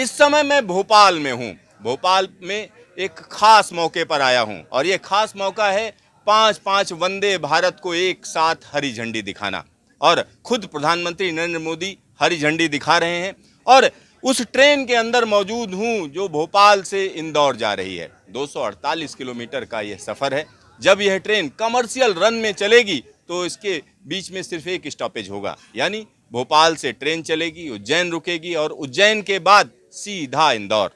इस समय मैं भोपाल में हूँ भोपाल में एक खास मौके पर आया हूँ और ये खास मौका है पाँच पाँच वंदे भारत को एक साथ हरी झंडी दिखाना और खुद प्रधानमंत्री नरेंद्र मोदी हरी झंडी दिखा रहे हैं और उस ट्रेन के अंदर मौजूद हूँ जो भोपाल से इंदौर जा रही है 248 किलोमीटर का यह सफ़र है जब यह ट्रेन कमर्शियल रन में चलेगी तो इसके बीच में सिर्फ एक स्टॉपेज होगा यानी भोपाल से ट्रेन चलेगी उज्जैन रुकेगी और उज्जैन के बाद सीधा इंदौर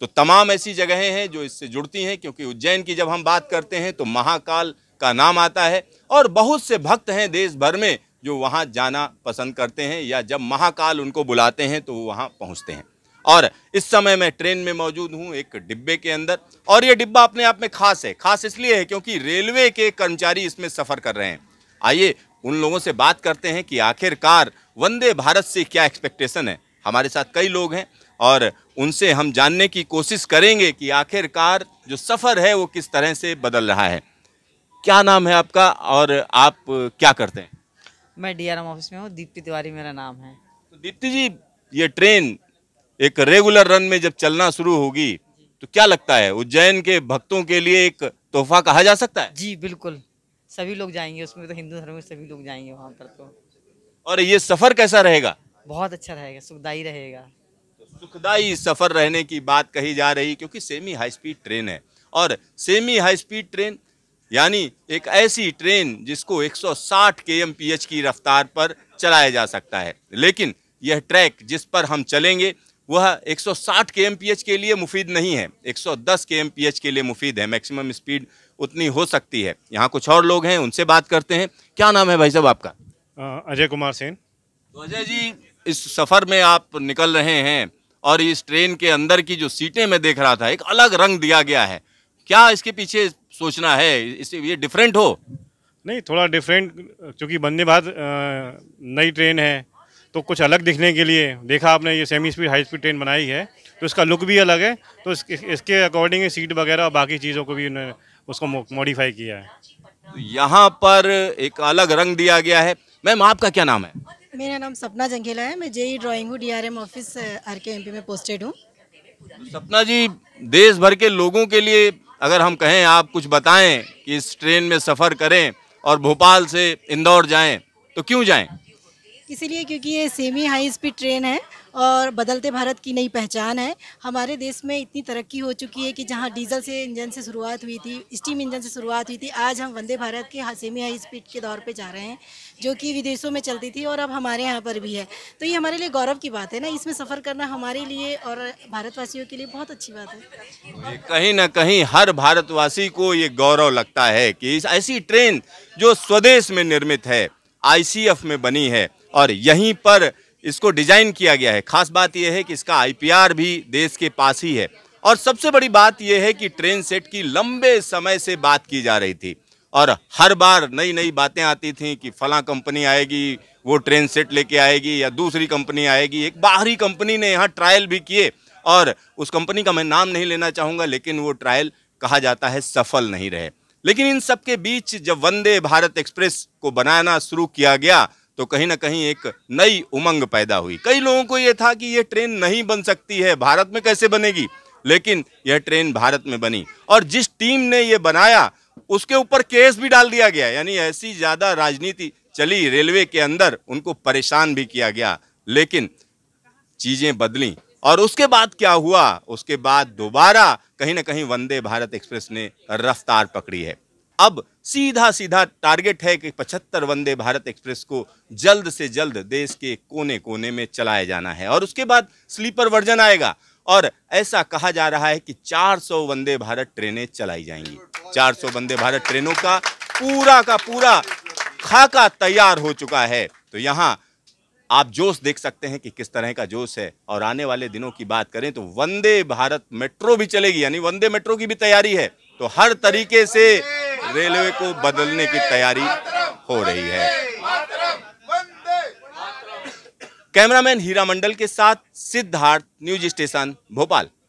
तो तमाम ऐसी जगहें हैं जो इससे जुड़ती हैं क्योंकि उज्जैन की जब हम बात करते हैं तो महाकाल का नाम आता है और बहुत से भक्त हैं देश भर में जो वहाँ जाना पसंद करते हैं या जब महाकाल उनको बुलाते हैं तो वो वहाँ पहुँचते हैं और इस समय मैं ट्रेन में मौजूद हूँ एक डिब्बे के अंदर और ये डिब्बा अपने आप में खास है खास इसलिए है क्योंकि रेलवे के कर्मचारी इसमें सफ़र कर रहे हैं आइए उन लोगों से बात करते हैं कि आखिरकार वंदे भारत से क्या एक्सपेक्टेशन है हमारे साथ कई लोग हैं और उनसे हम जानने की कोशिश करेंगे कि आखिरकार जो सफ़र है वो किस तरह से बदल रहा है क्या नाम है आपका और आप क्या करते हैं मैं डीआरएम ऑफिस में हूँ दीप्ति तिवारी मेरा नाम है तो दीप्ति जी ये ट्रेन एक रेगुलर रन में जब चलना शुरू होगी तो क्या लगता है उज्जैन के भक्तों के लिए एक तोहफा कहा जा सकता है जी बिल्कुल सभी लोग जाएंगे उसमें तो हिंदू धर्म में सभी लोग जाएंगे वहाँ पर तो और ये सफ़र कैसा रहेगा बहुत अच्छा रहेगा सुखदायी रहेगा सुखदाई सफ़र रहने की बात कही जा रही क्योंकि सेमी हाई स्पीड ट्रेन है और सेमी हाई स्पीड ट्रेन यानी एक ऐसी ट्रेन जिसको 160 के एम की रफ्तार पर चलाया जा सकता है लेकिन यह ट्रैक जिस पर हम चलेंगे वह 160 के एम के लिए मुफीद नहीं है 110 के एम के लिए मुफीद है मैक्सिमम स्पीड उतनी हो सकती है यहाँ कुछ और लोग हैं उनसे बात करते हैं क्या नाम है भाई साहब आपका अजय कुमार सेन तो अजय जी इस सफ़र में आप निकल रहे हैं और इस ट्रेन के अंदर की जो सीटें मैं देख रहा था एक अलग रंग दिया गया है क्या इसके पीछे सोचना है इससे ये डिफरेंट हो नहीं थोड़ा डिफरेंट क्योंकि वंदे बाद नई ट्रेन है तो कुछ अलग दिखने के लिए देखा आपने ये semi speed high speed train बनाई है तो इसका लुक भी अलग है तो इसके, इसके अकॉर्डिंग सीट वगैरह और बाकी चीज़ों को भी उन्होंने उसको मॉडिफाई किया है तो यहाँ पर एक अलग रंग दिया गया है मैम आपका क्या नाम है मेरा नाम सपना जंगेला है मैं जेई ड्राइंग हूँ DRM office R K M में पोस्टेड हूँ सपना जी देश भर के लोगों के लिए अगर हम कहें आप कुछ बताएं कि इस ट्रेन में सफ़र करें और भोपाल से इंदौर जाएं तो क्यों जाएं इसीलिए क्योंकि ये सेमी हाई स्पीड ट्रेन है और बदलते भारत की नई पहचान है हमारे देश में इतनी तरक्की हो चुकी है कि जहाँ डीजल से इंजन से शुरुआत हुई थी स्टीम इंजन से शुरुआत हुई थी आज हम वंदे भारत के सेमी हाई स्पीड के दौर पर जा रहे हैं जो कि विदेशों में चलती थी और अब हमारे यहाँ पर भी है तो ये हमारे लिए गौरव की बात है ना इसमें सफ़र करना हमारे लिए और भारतवासियों के लिए बहुत अच्छी बात है कहीं ना कहीं हर भारतवासी को ये गौरव लगता है कि ऐसी ट्रेन जो स्वदेश में निर्मित है आई में बनी है और यहीं पर इसको डिज़ाइन किया गया है खास बात यह है कि इसका आईपीआर भी देश के पास ही है और सबसे बड़ी बात यह है कि ट्रेन सेट की लंबे समय से बात की जा रही थी और हर बार नई नई बातें आती थीं कि फला कंपनी आएगी वो ट्रेन सेट लेके आएगी या दूसरी कंपनी आएगी एक बाहरी कंपनी ने यहाँ ट्रायल भी किए और उस कंपनी का मैं नाम नहीं लेना चाहूँगा लेकिन वो ट्रायल कहा जाता है सफल नहीं रहे लेकिन इन सब के बीच जब वंदे भारत एक्सप्रेस को बनाना शुरू किया गया तो कहीं ना कहीं एक नई उमंग पैदा हुई कई लोगों को ये था कि ये ट्रेन नहीं बन सकती है भारत में कैसे बनेगी लेकिन यह ट्रेन भारत में बनी और जिस टीम ने यह बनाया उसके ऊपर केस भी डाल दिया गया यानी ऐसी ज़्यादा राजनीति चली रेलवे के अंदर उनको परेशान भी किया गया लेकिन चीज़ें बदली और उसके बाद क्या हुआ उसके बाद दोबारा कहीं ना कहीं वंदे भारत एक्सप्रेस ने रफ्तार पकड़ी है अब सीधा सीधा टारगेट है कि पचहत्तर वंदे भारत एक्सप्रेस को जल्द से जल्द देश के कोने कोने में चलाया जाना है और उसके बाद स्लीपर वर्जन आएगा और ऐसा कहा जा रहा है कि 400 वंदे भारत ट्रेनें चलाई जाएंगी 400 वंदे भारत ट्रेनों का पूरा का पूरा खाका तैयार हो चुका है तो यहाँ आप जोश देख सकते हैं कि किस तरह का जोश है और आने वाले दिनों की बात करें तो वंदे भारत मेट्रो भी चलेगी यानी वंदे मेट्रो की भी तैयारी है तो हर तरीके से रेलवे को बदलने की तैयारी हो रही है कैमरामैन हीरा मंडल के साथ सिद्धार्थ न्यूज स्टेशन भोपाल